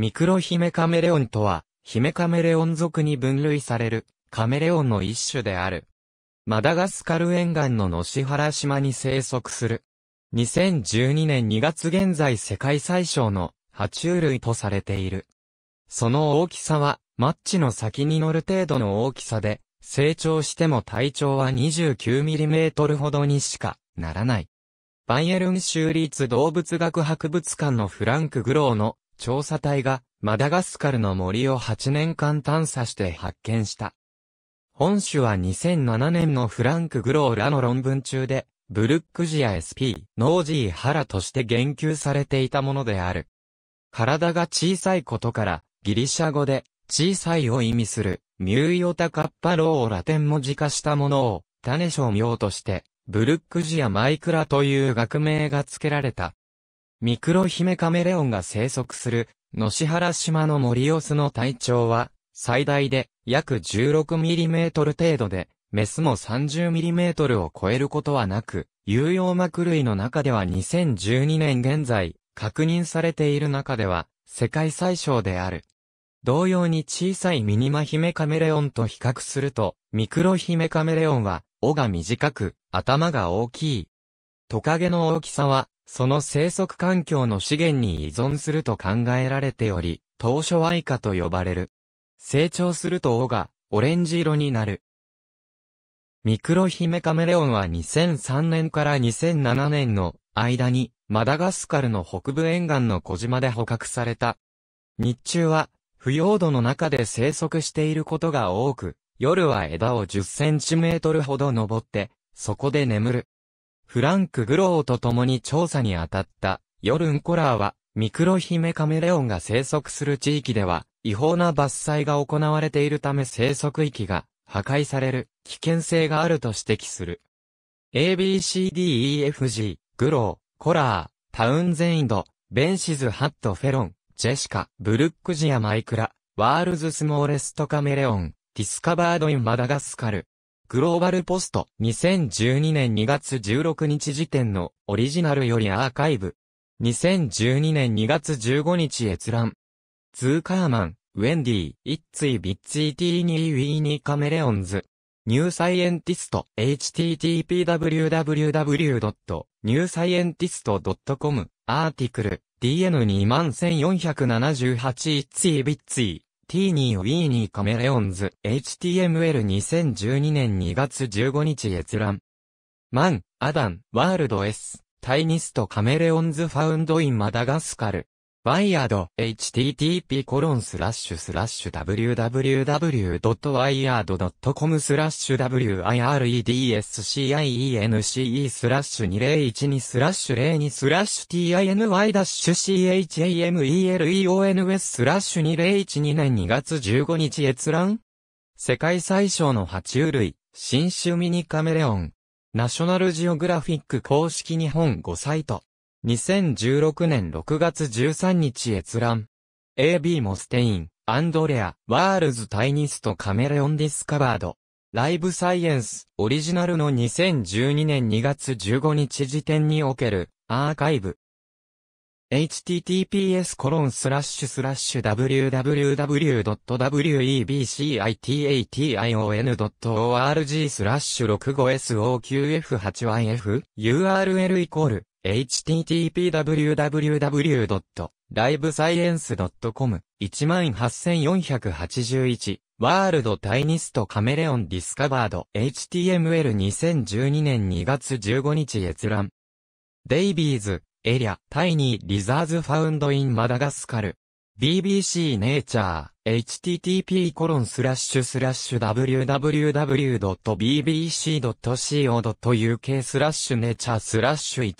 ミクロヒメカメレオンとは、ヒメカメレオン族に分類される、カメレオンの一種である。マダガスカル沿岸の野シ原島に生息する。2012年2月現在世界最小の爬虫類とされている。その大きさは、マッチの先に乗る程度の大きさで、成長しても体長は 29mm ほどにしかならない。バイエルン州立動物学博物館のフランク・グローの調査隊がマダガスカルの森を8年間探査して発見した。本種は2007年のフランク・グローラの論文中で、ブルックジア SP、ノージー・ハラとして言及されていたものである。体が小さいことから、ギリシャ語で、小さいを意味する、ミューヨタカッパローをラテン文字化したものを、種商名として、ブルックジア・マイクラという学名が付けられた。ミクロヒメカメレオンが生息する、野市原島の森オスの体長は、最大で約1 6トル程度で、メスも3 0トルを超えることはなく、有用膜類の中では2012年現在、確認されている中では、世界最小である。同様に小さいミニマヒメカメレオンと比較すると、ミクロヒメカメレオンは、尾が短く、頭が大きい。トカゲの大きさは、その生息環境の資源に依存すると考えられており、当初愛花と呼ばれる。成長すると尾がオレンジ色になる。ミクロヒメカメレオンは2003年から2007年の間にマダガスカルの北部沿岸の小島で捕獲された。日中は腐葉土の中で生息していることが多く、夜は枝を10センチメートルほど登って、そこで眠る。フランク・グローと共に調査に当たった、ヨルン・コラーは、ミクロヒメカメレオンが生息する地域では、違法な伐採が行われているため生息域が破壊される危険性があると指摘する。ABCDEFG、グロー、コラー、タウンゼインド、ベンシズ・ハット・フェロン、ジェシカ、ブルックジア・マイクラ、ワールズ・スモーレスト・カメレオン、ディスカバード・イン・マダガスカル、グローバルポスト2012年2月16日時点のオリジナルよりアーカイブ。2012年2月15日閲覧。ツーカーマン、ウェンディ、イッツイビッツイティーニーウィーニーカメレオンズ。ニューサイエンティスト http://www.newscientist.com アーティクル DN21478 イッツイビッツイ。ティーニー・ウィーニー・カメレオンズ、HTML2012 年2月15日閲覧。マン、アダン、ワールド S、タイニスト・カメレオンズ・ファウンド・イン・マダガスカル。wired.http://www.wired.com スラッシュ w i r e d s c i e n c e スラッシュ2012スラッシュ02スラッシュ tiny-chameleons スラッシュ2012年2月15日閲覧世界最小の爬虫類、新種ミニカメレオン。ナショナルジオグラフィック公式日本5サイト。2016年6月13日閲覧。AB モステイン、アンドレア、ワールズ・タイニスト・カメレオン・ディスカバード。ライブ・サイエンス、オリジナルの2012年2月15日時点における、アーカイブ。https コロンスラッシュスラッシュ w w w w e b c i t i o n o r g スラッシュ 65soqf8yf URL イコール http://www.livescience.com 18481ワールドタイニストカメレオンディスカバード HTML2012 年2月15日閲覧デイビーズエリアタイニーリザーズファウンドインマダガスカル BBC ネイチャー http://www.bbc.co.uk コロンススララッッシシュュスラッシュネイチャースラッシュ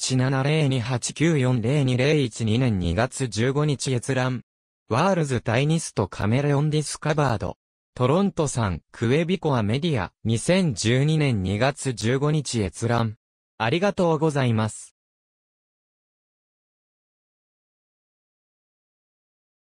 17028940201年2月15日閲覧。ワールズ・タイニスト・カメレオン・ディスカバード。トロントさん、クエビコアメディア、2012年2月15日閲覧。ありがとうございます。